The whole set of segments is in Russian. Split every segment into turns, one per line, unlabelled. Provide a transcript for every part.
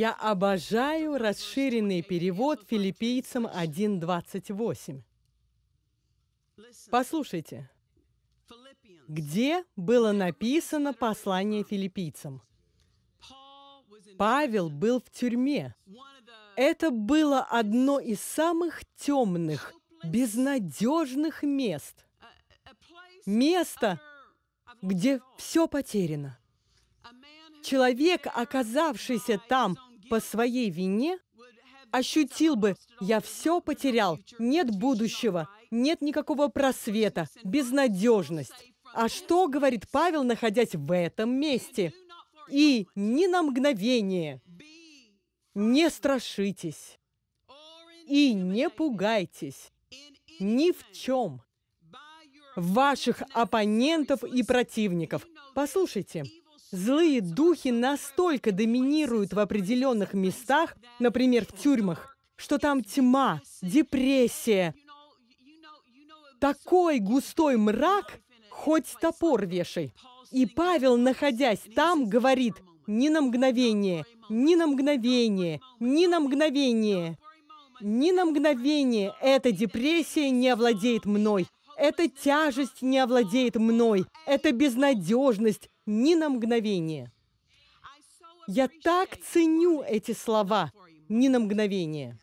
Я обожаю расширенный перевод филиппийцам 1.28. Послушайте, где было написано послание филиппийцам? Павел был в тюрьме. Это было одно из самых темных, безнадежных мест. Место, где все потеряно. Человек, оказавшийся там, по своей вине, ощутил бы, я все потерял, нет будущего, нет никакого просвета, безнадежность. А что говорит Павел, находясь в этом месте? И ни на мгновение не страшитесь и не пугайтесь ни в чем ваших оппонентов и противников. Послушайте, Злые духи настолько доминируют в определенных местах, например, в тюрьмах, что там тьма, депрессия, такой густой мрак, хоть топор вешай. И Павел, находясь там, говорит, ни на мгновение, ни на мгновение, ни на мгновение, ни на мгновение эта депрессия не овладеет мной. Эта тяжесть не овладеет мной. Эта безнадежность ни на мгновение. Я так ценю эти слова ни на мгновение.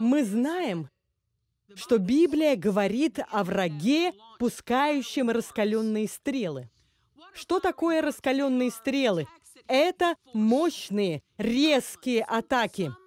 Мы знаем, что Библия говорит о враге, пускающем раскаленные стрелы. Что такое раскаленные стрелы? Это мощные, резкие атаки –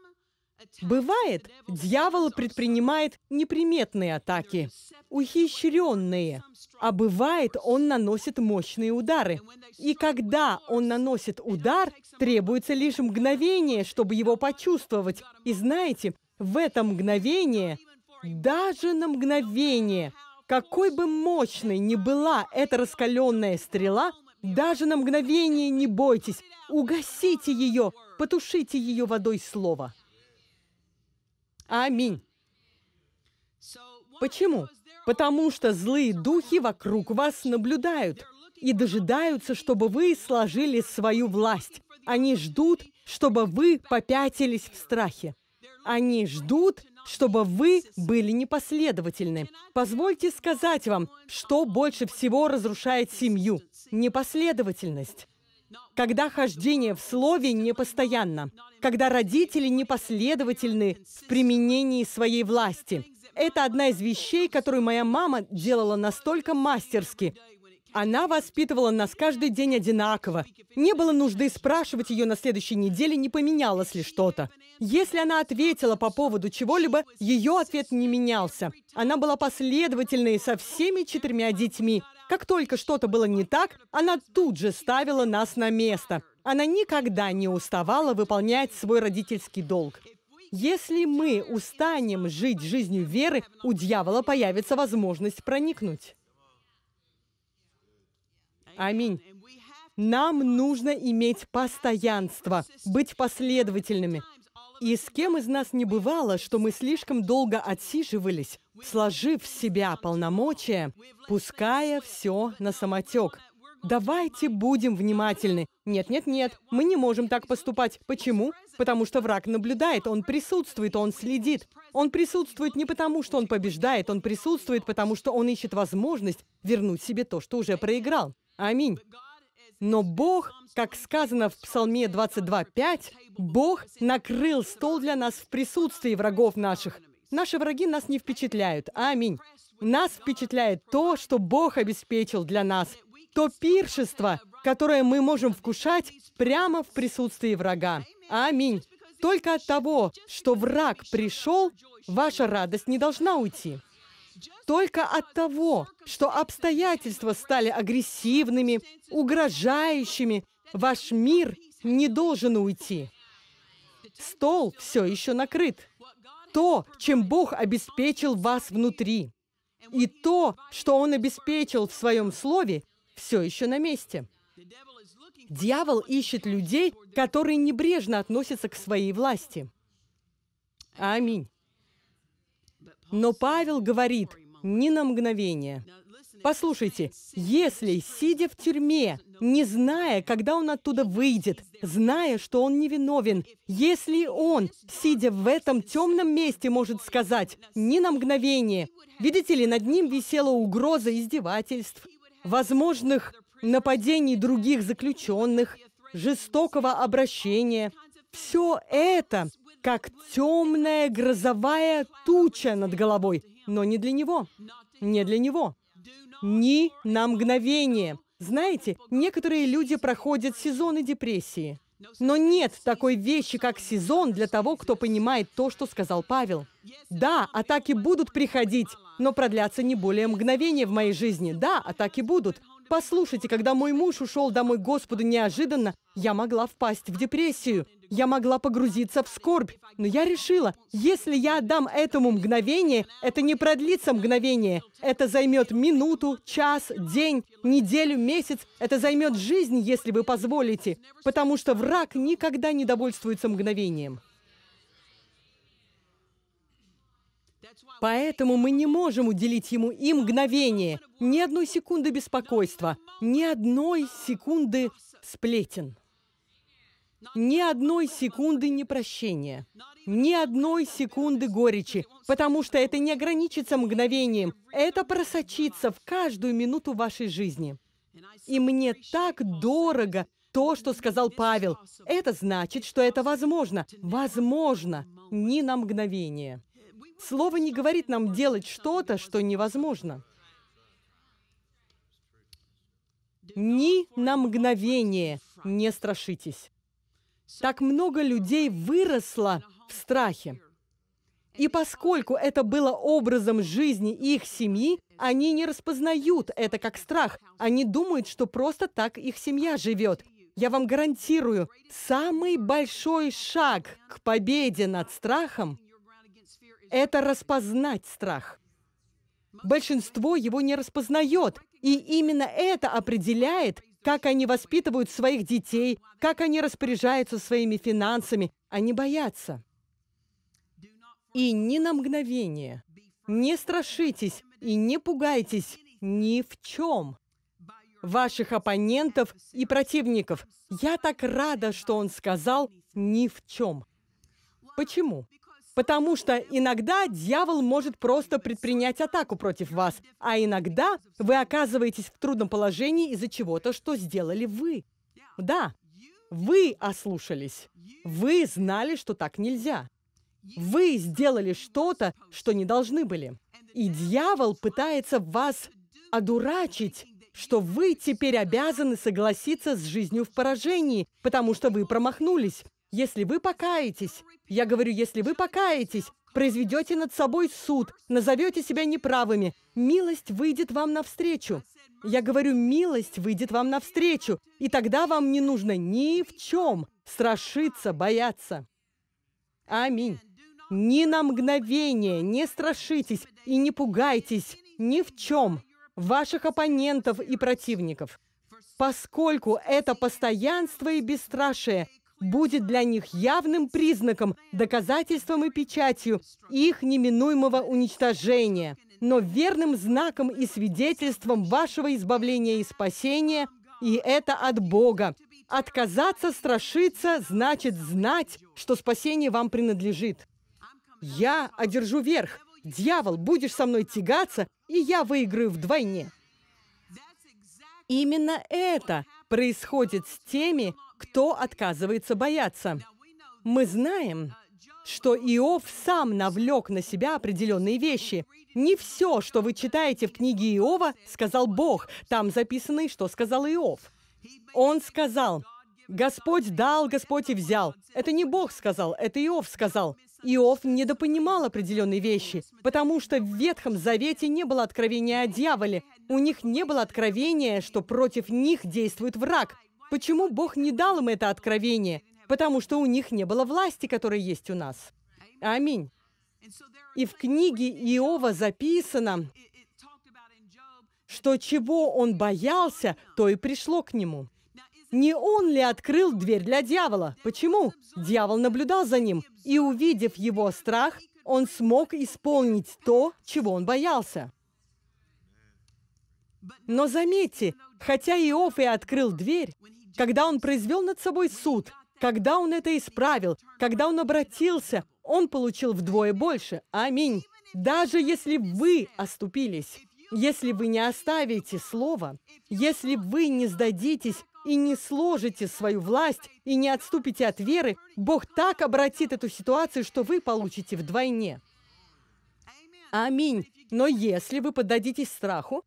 Бывает, дьявол предпринимает неприметные атаки, ухищренные, а бывает, он наносит мощные удары. И когда он наносит удар, требуется лишь мгновение, чтобы его почувствовать. И знаете, в это мгновение, даже на мгновение, какой бы мощной ни была эта раскаленная стрела, даже на мгновение не бойтесь, угасите ее, потушите ее водой слова. Аминь. Почему? Потому что злые духи вокруг вас наблюдают и дожидаются, чтобы вы сложили свою власть. Они ждут, чтобы вы попятились в страхе. Они ждут, чтобы вы были непоследовательны. Позвольте сказать вам, что больше всего разрушает семью – непоследовательность когда хождение в слове непостоянно, когда родители непоследовательны в применении своей власти. Это одна из вещей, которую моя мама делала настолько мастерски. Она воспитывала нас каждый день одинаково. Не было нужды спрашивать ее на следующей неделе, не поменялось ли что-то. Если она ответила по поводу чего-либо, ее ответ не менялся. Она была последовательной со всеми четырьмя детьми, как только что-то было не так, она тут же ставила нас на место. Она никогда не уставала выполнять свой родительский долг. Если мы устанем жить жизнью веры, у дьявола появится возможность проникнуть. Аминь. Нам нужно иметь постоянство, быть последовательными, и с кем из нас не бывало, что мы слишком долго отсиживались, сложив в себя полномочия, пуская все на самотек. Давайте будем внимательны. Нет, нет, нет, мы не можем так поступать. Почему? Потому что враг наблюдает, он присутствует, он следит. Он присутствует не потому, что он побеждает, он присутствует, потому что он ищет возможность вернуть себе то, что уже проиграл. Аминь. Но Бог, как сказано в Псалме 22.5, Бог накрыл стол для нас в присутствии врагов наших. Наши враги нас не впечатляют. Аминь. Нас впечатляет то, что Бог обеспечил для нас. То пиршество, которое мы можем вкушать прямо в присутствии врага. Аминь. Только от того, что враг пришел, ваша радость не должна уйти только от того, что обстоятельства стали агрессивными, угрожающими, ваш мир не должен уйти. Стол все еще накрыт. То, чем Бог обеспечил вас внутри, и то, что Он обеспечил в Своем Слове, все еще на месте. Дьявол ищет людей, которые небрежно относятся к своей власти. Аминь. Но Павел говорит, не на мгновение. Послушайте, если, сидя в тюрьме, не зная, когда он оттуда выйдет, зная, что он невиновен, если он, сидя в этом темном месте, может сказать не на мгновение», видите ли, над ним висела угроза издевательств, возможных нападений других заключенных, жестокого обращения. Все это как темная грозовая туча над головой. Но не для него. Не для него. Ни на мгновение. Знаете, некоторые люди проходят сезоны депрессии. Но нет такой вещи, как сезон для того, кто понимает то, что сказал Павел. Да, атаки будут приходить, но продлятся не более мгновения в моей жизни. Да, атаки будут. Послушайте, когда мой муж ушел домой Господу неожиданно, я могла впасть в депрессию. Я могла погрузиться в скорбь, но я решила, если я отдам этому мгновение, это не продлится мгновение. Это займет минуту, час, день, неделю, месяц. Это займет жизнь, если вы позволите, потому что враг никогда не довольствуется мгновением. Поэтому мы не можем уделить ему и мгновение, ни одной секунды беспокойства, ни одной секунды сплетен ни одной секунды непрощения, ни одной секунды горечи, потому что это не ограничится мгновением, это просочится в каждую минуту вашей жизни. И мне так дорого то, что сказал Павел. Это значит, что это возможно. Возможно, не на мгновение. Слово не говорит нам делать что-то, что невозможно. Ни на мгновение не страшитесь. Так много людей выросло в страхе. И поскольку это было образом жизни их семьи, они не распознают это как страх. Они думают, что просто так их семья живет. Я вам гарантирую, самый большой шаг к победе над страхом – это распознать страх. Большинство его не распознает, и именно это определяет, как они воспитывают своих детей, как они распоряжаются своими финансами. Они боятся. И ни на мгновение не страшитесь и не пугайтесь ни в чем ваших оппонентов и противников. Я так рада, что он сказал «ни в чем». Почему? Потому что иногда дьявол может просто предпринять атаку против вас, а иногда вы оказываетесь в трудном положении из-за чего-то, что сделали вы. Да, вы ослушались. Вы знали, что так нельзя. Вы сделали что-то, что не должны были. И дьявол пытается вас одурачить, что вы теперь обязаны согласиться с жизнью в поражении, потому что вы промахнулись, если вы покаетесь, я говорю, если вы покаетесь, произведете над собой суд, назовете себя неправыми, милость выйдет вам навстречу. Я говорю, милость выйдет вам навстречу, и тогда вам не нужно ни в чем страшиться, бояться. Аминь. Ни на мгновение не страшитесь и не пугайтесь ни в чем ваших оппонентов и противников, поскольку это постоянство и бесстрашие будет для них явным признаком, доказательством и печатью их неминуемого уничтожения, но верным знаком и свидетельством вашего избавления и спасения, и это от Бога. Отказаться, страшиться, значит знать, что спасение вам принадлежит. Я одержу верх. Дьявол, будешь со мной тягаться, и я выиграю вдвойне. Именно это происходит с теми, кто отказывается бояться. Мы знаем, что Иов сам навлек на себя определенные вещи. Не все, что вы читаете в книге Иова, сказал Бог. Там записано, что сказал Иов. Он сказал, «Господь дал, Господь и взял». Это не Бог сказал, это Иов сказал. Иов недопонимал определенные вещи, потому что в Ветхом Завете не было откровения о дьяволе. У них не было откровения, что против них действует враг. Почему Бог не дал им это откровение? Потому что у них не было власти, которая есть у нас. Аминь. И в книге Иова записано, что чего он боялся, то и пришло к нему. Не он ли открыл дверь для дьявола? Почему? Дьявол наблюдал за ним, и, увидев его страх, он смог исполнить то, чего он боялся. Но заметьте, хотя Иов и открыл дверь, когда он произвел над собой суд, когда он это исправил, когда он обратился, он получил вдвое больше. Аминь. Даже если вы оступились, если вы не оставите слово, если вы не сдадитесь и не сложите свою власть и не отступите от веры, Бог так обратит эту ситуацию, что вы получите вдвойне. Аминь. Но если вы поддадитесь страху,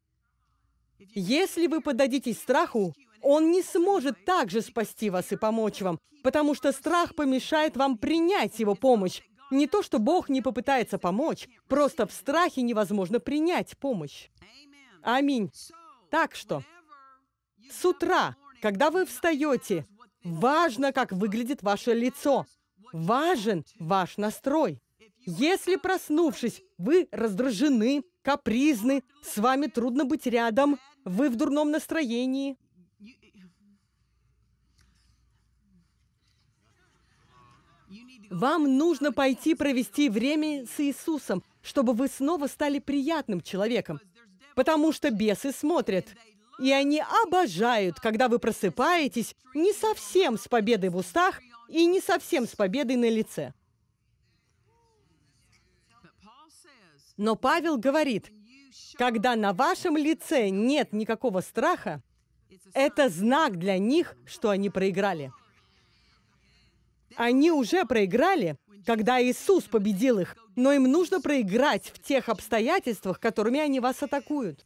если вы поддадитесь страху, он не сможет также спасти вас и помочь вам, потому что страх помешает вам принять его помощь. Не то, что Бог не попытается помочь, просто в страхе невозможно принять помощь. Аминь. Так что, с утра, когда вы встаете, важно, как выглядит ваше лицо. Важен ваш настрой. Если, проснувшись, вы раздражены, капризны, с вами трудно быть рядом, вы в дурном настроении, Вам нужно пойти провести время с Иисусом, чтобы вы снова стали приятным человеком. Потому что бесы смотрят. И они обожают, когда вы просыпаетесь не совсем с победой в устах и не совсем с победой на лице. Но Павел говорит, когда на вашем лице нет никакого страха, это знак для них, что они проиграли. Они уже проиграли, когда Иисус победил их, но им нужно проиграть в тех обстоятельствах, которыми они вас атакуют.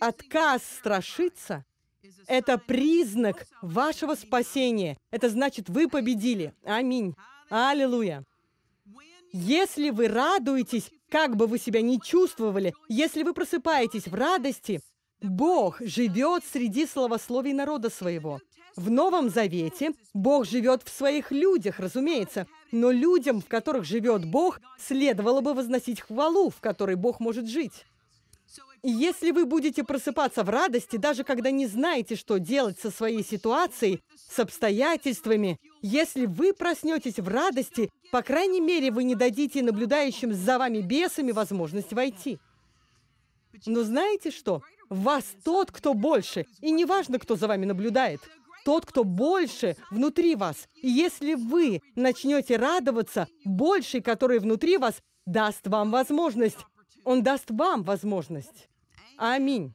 Отказ страшиться – это признак вашего спасения. Это значит, вы победили. Аминь. Аллилуйя. Если вы радуетесь, как бы вы себя ни чувствовали, если вы просыпаетесь в радости, Бог живет среди словословий народа своего. В Новом Завете Бог живет в своих людях, разумеется, но людям, в которых живет Бог, следовало бы возносить хвалу, в которой Бог может жить. И если вы будете просыпаться в радости, даже когда не знаете, что делать со своей ситуацией, с обстоятельствами, если вы проснетесь в радости, по крайней мере, вы не дадите наблюдающим за вами бесами возможность войти. Но знаете что? вас тот, кто больше, и неважно, кто за вами наблюдает – тот, кто больше внутри вас. И если вы начнете радоваться, больший, который внутри вас, даст вам возможность. Он даст вам возможность. Аминь.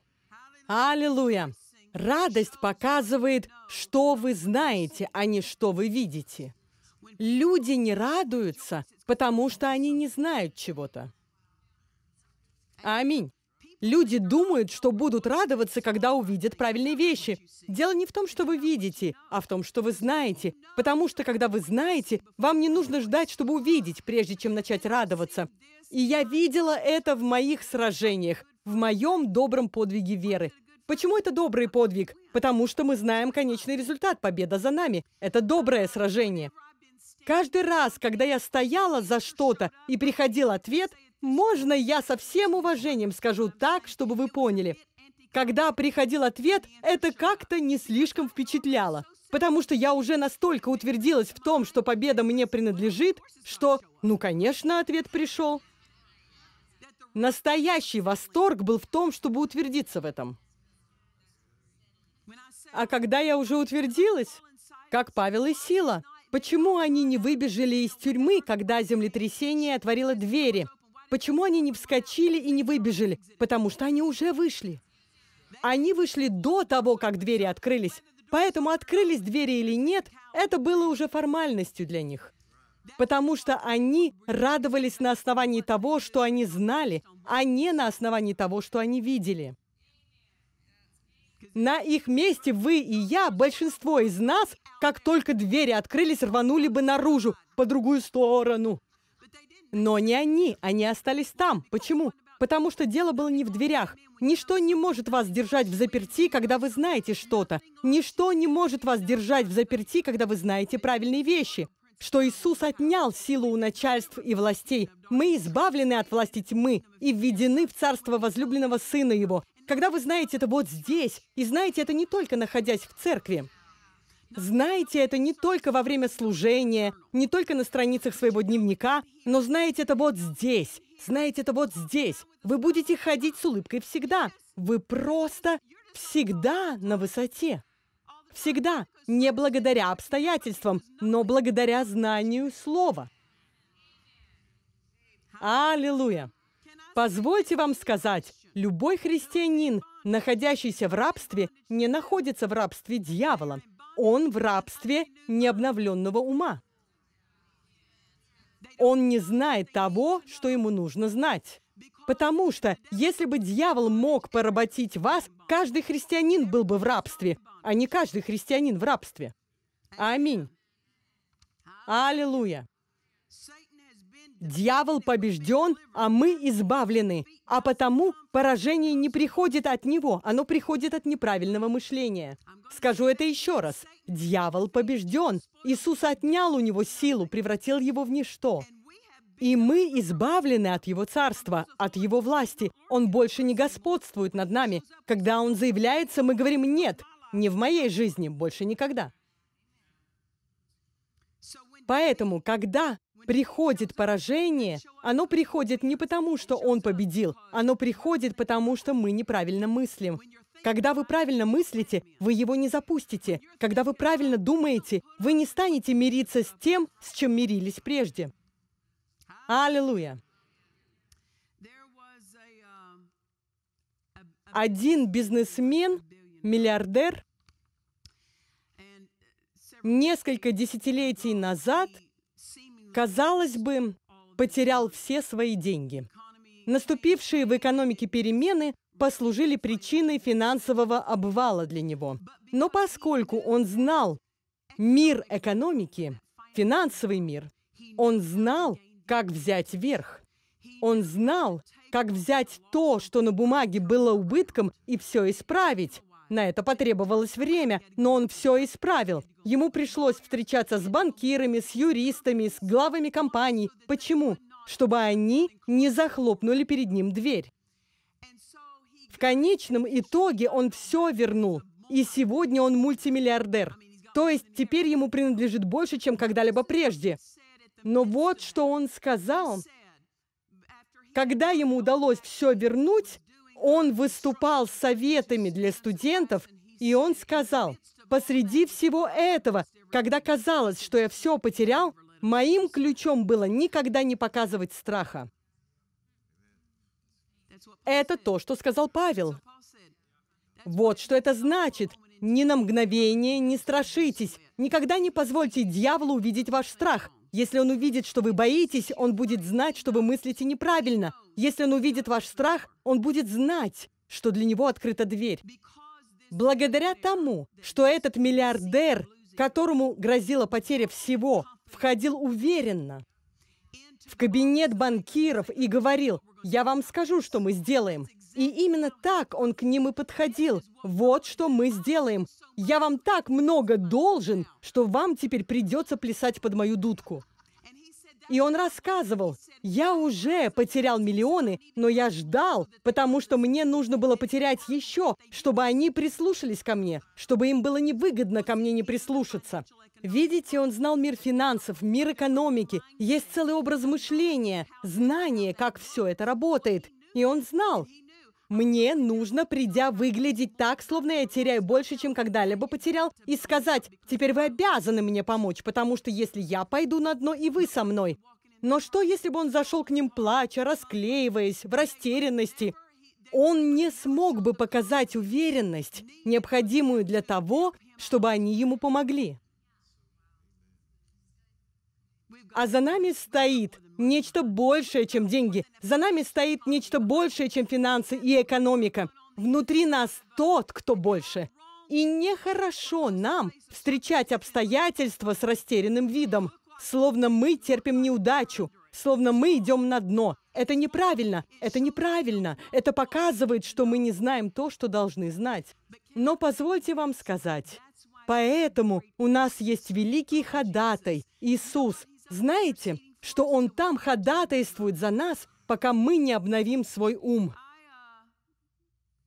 Аллилуйя. Радость показывает, что вы знаете, а не что вы видите. Люди не радуются, потому что они не знают чего-то. Аминь. Люди думают, что будут радоваться, когда увидят правильные вещи. Дело не в том, что вы видите, а в том, что вы знаете. Потому что, когда вы знаете, вам не нужно ждать, чтобы увидеть, прежде чем начать радоваться. И я видела это в моих сражениях, в моем добром подвиге веры. Почему это добрый подвиг? Потому что мы знаем конечный результат, победа за нами. Это доброе сражение. Каждый раз, когда я стояла за что-то и приходил ответ – можно я со всем уважением скажу так, чтобы вы поняли? Когда приходил ответ, это как-то не слишком впечатляло. Потому что я уже настолько утвердилась в том, что победа мне принадлежит, что, ну, конечно, ответ пришел. Настоящий восторг был в том, чтобы утвердиться в этом. А когда я уже утвердилась, как Павел и Сила, почему они не выбежали из тюрьмы, когда землетрясение отворило двери, Почему они не вскочили и не выбежали? Потому что они уже вышли. Они вышли до того, как двери открылись. Поэтому открылись двери или нет, это было уже формальностью для них. Потому что они радовались на основании того, что они знали, а не на основании того, что они видели. На их месте вы и я, большинство из нас, как только двери открылись, рванули бы наружу, по другую сторону. Но не они, они остались там. Почему? Потому что дело было не в дверях. Ничто не может вас держать в заперти, когда вы знаете что-то. Ничто не может вас держать в заперти, когда вы знаете правильные вещи. Что Иисус отнял силу у начальств и властей. Мы избавлены от власти тьмы и введены в царство возлюбленного Сына Его. Когда вы знаете это вот здесь, и знаете это не только находясь в церкви, знаете это не только во время служения, не только на страницах своего дневника, но знаете это вот здесь, знаете это вот здесь. Вы будете ходить с улыбкой всегда. Вы просто всегда на высоте. Всегда. Не благодаря обстоятельствам, но благодаря знанию слова. Аллилуйя! Позвольте вам сказать, любой христианин, находящийся в рабстве, не находится в рабстве дьявола он в рабстве необновленного ума. Он не знает того, что ему нужно знать. Потому что, если бы дьявол мог поработить вас, каждый христианин был бы в рабстве, а не каждый христианин в рабстве. Аминь. Аллилуйя. Дьявол побежден, а мы избавлены. А потому поражение не приходит от него, оно приходит от неправильного мышления. Скажу это еще раз. Дьявол побежден. Иисус отнял у него силу, превратил его в ничто. И мы избавлены от Его царства, от Его власти. Он больше не господствует над нами. Когда Он заявляется, мы говорим «нет», не в моей жизни, больше никогда. Поэтому, когда приходит поражение, оно приходит не потому, что он победил, оно приходит потому, что мы неправильно мыслим. Когда вы правильно мыслите, вы его не запустите. Когда вы правильно думаете, вы не станете мириться с тем, с чем мирились прежде. Аллилуйя! Один бизнесмен, миллиардер, несколько десятилетий назад – казалось бы, потерял все свои деньги. Наступившие в экономике перемены послужили причиной финансового обвала для него. Но поскольку он знал мир экономики, финансовый мир, он знал, как взять верх. Он знал, как взять то, что на бумаге было убытком, и все исправить, на это потребовалось время, но он все исправил. Ему пришлось встречаться с банкирами, с юристами, с главами компаний. Почему? Чтобы они не захлопнули перед ним дверь. В конечном итоге он все вернул. И сегодня он мультимиллиардер. То есть теперь ему принадлежит больше, чем когда-либо прежде. Но вот что он сказал. Когда ему удалось все вернуть, он выступал с советами для студентов, и он сказал, посреди всего этого, когда казалось, что я все потерял, моим ключом было никогда не показывать страха. Это то, что сказал Павел. Вот что это значит. Ни на мгновение не страшитесь. Никогда не позвольте дьяволу увидеть ваш страх. Если он увидит, что вы боитесь, он будет знать, что вы мыслите неправильно. Если он увидит ваш страх, он будет знать, что для него открыта дверь. Благодаря тому, что этот миллиардер, которому грозила потеря всего, входил уверенно в кабинет банкиров и говорил, «Я вам скажу, что мы сделаем. И именно так он к ним и подходил. Вот что мы сделаем. Я вам так много должен, что вам теперь придется плясать под мою дудку. И он рассказывал, я уже потерял миллионы, но я ждал, потому что мне нужно было потерять еще, чтобы они прислушались ко мне, чтобы им было невыгодно ко мне не прислушаться. Видите, он знал мир финансов, мир экономики, есть целый образ мышления, знание, как все это работает. И он знал, мне нужно, придя, выглядеть так, словно я теряю больше, чем когда-либо потерял, и сказать, теперь вы обязаны мне помочь, потому что если я пойду на дно, и вы со мной. Но что, если бы он зашел к ним плача, расклеиваясь, в растерянности? Он не смог бы показать уверенность, необходимую для того, чтобы они ему помогли. А за нами стоит нечто большее, чем деньги. За нами стоит нечто большее, чем финансы и экономика. Внутри нас тот, кто больше. И нехорошо нам встречать обстоятельства с растерянным видом, словно мы терпим неудачу, словно мы идем на дно. Это неправильно, это неправильно. Это показывает, что мы не знаем то, что должны знать. Но позвольте вам сказать, поэтому у нас есть великий ходатай, Иисус, знаете, что Он там ходатайствует за нас, пока мы не обновим свой ум.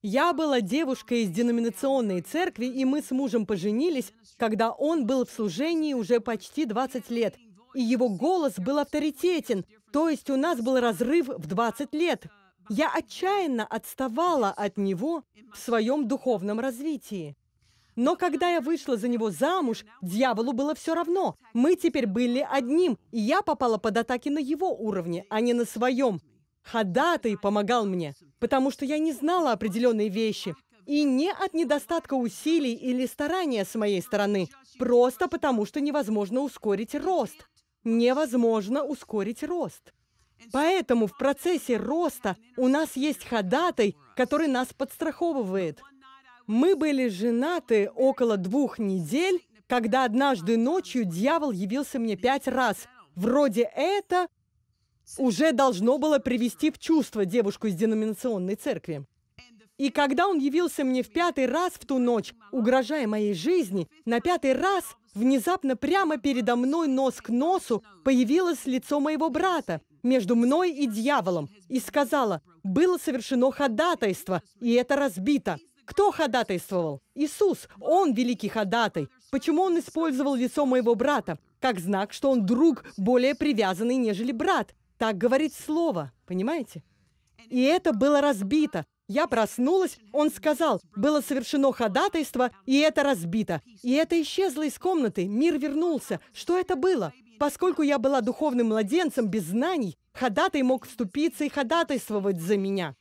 Я была девушкой из деноминационной церкви, и мы с мужем поженились, когда он был в служении уже почти 20 лет, и его голос был авторитетен, то есть у нас был разрыв в 20 лет. Я отчаянно отставала от него в своем духовном развитии. Но когда я вышла за него замуж, дьяволу было все равно. Мы теперь были одним, и я попала под атаки на его уровне, а не на своем. Ходатай помогал мне, потому что я не знала определенные вещи. И не от недостатка усилий или старания с моей стороны, просто потому что невозможно ускорить рост. Невозможно ускорить рост. Поэтому в процессе роста у нас есть ходатай, который нас подстраховывает – мы были женаты около двух недель, когда однажды ночью дьявол явился мне пять раз. Вроде это уже должно было привести в чувство девушку из деноминационной церкви. И когда он явился мне в пятый раз в ту ночь, угрожая моей жизни, на пятый раз внезапно прямо передо мной нос к носу появилось лицо моего брата между мной и дьяволом и сказала, «Было совершено ходатайство, и это разбито. Кто ходатайствовал? Иисус. Он великий ходатай. Почему он использовал лицо моего брата? Как знак, что он друг, более привязанный, нежели брат. Так говорит слово. Понимаете? И это было разбито. Я проснулась, он сказал, было совершено ходатайство, и это разбито. И это исчезло из комнаты, мир вернулся. Что это было? Поскольку я была духовным младенцем без знаний, ходатай мог вступиться и ходатайствовать за меня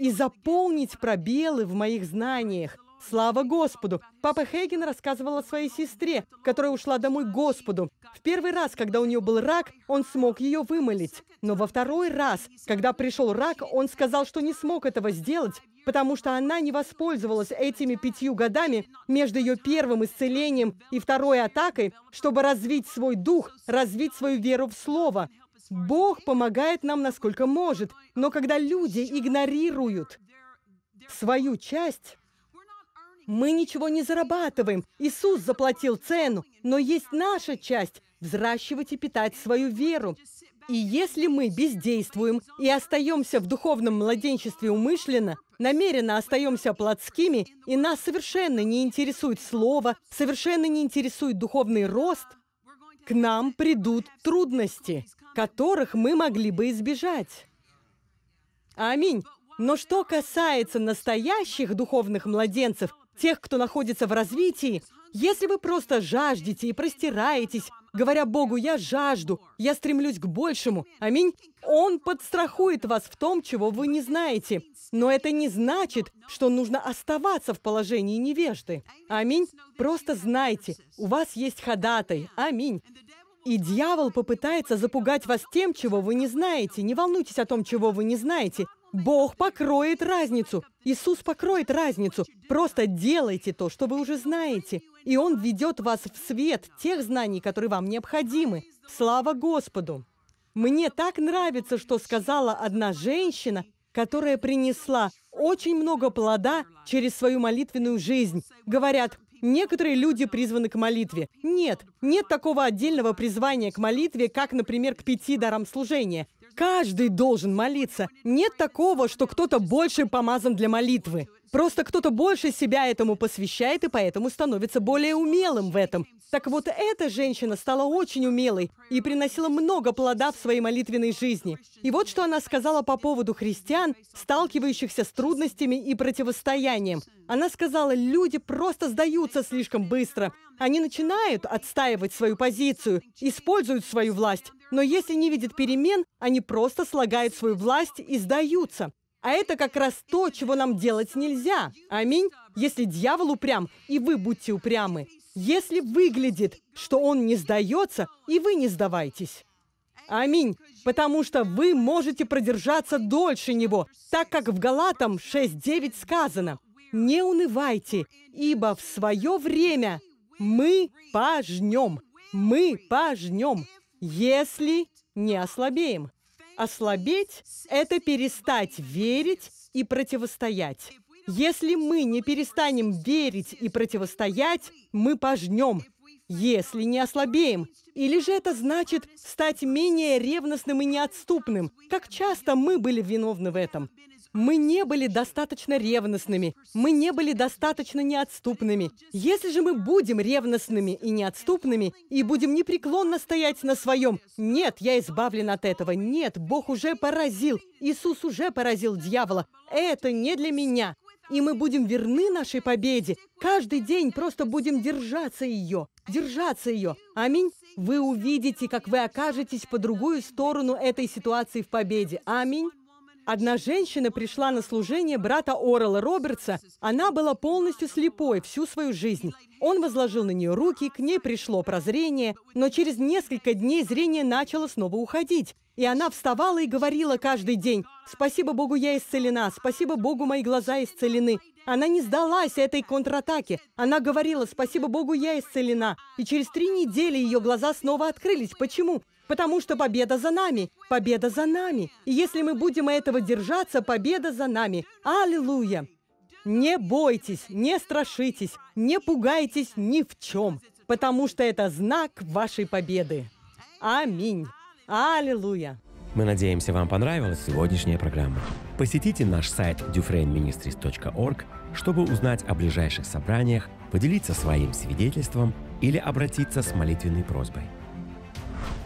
и заполнить пробелы в моих знаниях. Слава Господу! Папа Хейген рассказывал о своей сестре, которая ушла домой к Господу. В первый раз, когда у нее был рак, он смог ее вымолить. Но во второй раз, когда пришел рак, он сказал, что не смог этого сделать, потому что она не воспользовалась этими пятью годами между ее первым исцелением и второй атакой, чтобы развить свой дух, развить свою веру в Слово. Бог помогает нам, насколько может, но когда люди игнорируют свою часть, мы ничего не зарабатываем. Иисус заплатил цену, но есть наша часть – взращивать и питать свою веру. И если мы бездействуем и остаемся в духовном младенчестве умышленно, намеренно остаемся плотскими, и нас совершенно не интересует слово, совершенно не интересует духовный рост, к нам придут трудности которых мы могли бы избежать. Аминь. Но что касается настоящих духовных младенцев, тех, кто находится в развитии, если вы просто жаждете и простираетесь, говоря Богу, я жажду, я стремлюсь к большему, аминь, Он подстрахует вас в том, чего вы не знаете. Но это не значит, что нужно оставаться в положении невежды. Аминь. Просто знайте, у вас есть ходатай. Аминь. И дьявол попытается запугать вас тем, чего вы не знаете. Не волнуйтесь о том, чего вы не знаете. Бог покроет разницу. Иисус покроет разницу. Просто делайте то, что вы уже знаете. И Он ведет вас в свет тех знаний, которые вам необходимы. Слава Господу! Мне так нравится, что сказала одна женщина, которая принесла очень много плода через свою молитвенную жизнь. Говорят, Некоторые люди призваны к молитве. Нет, нет такого отдельного призвания к молитве, как, например, к пяти дарам служения. Каждый должен молиться. Нет такого, что кто-то больше помазан для молитвы. Просто кто-то больше себя этому посвящает и поэтому становится более умелым в этом. Так вот, эта женщина стала очень умелой и приносила много плода в своей молитвенной жизни. И вот что она сказала по поводу христиан, сталкивающихся с трудностями и противостоянием. Она сказала, люди просто сдаются слишком быстро. Они начинают отстаивать свою позицию, используют свою власть. Но если не видят перемен, они просто слагают свою власть и сдаются. А это как раз то, чего нам делать нельзя. Аминь. Если дьявол упрям, и вы будьте упрямы. Если выглядит, что он не сдается, и вы не сдавайтесь. Аминь. Потому что вы можете продержаться дольше него, так как в Галатам 6.9 сказано, «Не унывайте, ибо в свое время мы пожнем». Мы пожнем, если не ослабеем. Ослабеть – это перестать верить и противостоять. Если мы не перестанем верить и противостоять, мы пожнем, если не ослабеем. Или же это значит стать менее ревностным и неотступным, как часто мы были виновны в этом. Мы не были достаточно ревностными, мы не были достаточно неотступными. Если же мы будем ревностными и неотступными, и будем непреклонно стоять на своем, нет, я избавлен от этого, нет, Бог уже поразил, Иисус уже поразил дьявола, это не для меня. И мы будем верны нашей победе. Каждый день просто будем держаться ее, держаться ее. Аминь. Вы увидите, как вы окажетесь по другую сторону этой ситуации в победе. Аминь. Одна женщина пришла на служение брата Орла Робертса. Она была полностью слепой всю свою жизнь. Он возложил на нее руки, к ней пришло прозрение, но через несколько дней зрение начало снова уходить. И она вставала и говорила каждый день, «Спасибо Богу, я исцелена, спасибо Богу, мои глаза исцелены». Она не сдалась этой контратаке. Она говорила, «Спасибо Богу, я исцелена». И через три недели ее глаза снова открылись. Почему? Потому что победа за нами, победа за нами. И если мы будем этого держаться, победа за нами. Аллилуйя! Не бойтесь, не страшитесь, не пугайтесь ни в чем, потому что это знак вашей победы. Аминь. Аллилуйя. Мы надеемся, вам понравилась сегодняшняя программа. Посетите наш сайт dufrainministries.org, чтобы узнать о ближайших собраниях, поделиться своим свидетельством или обратиться с молитвенной просьбой.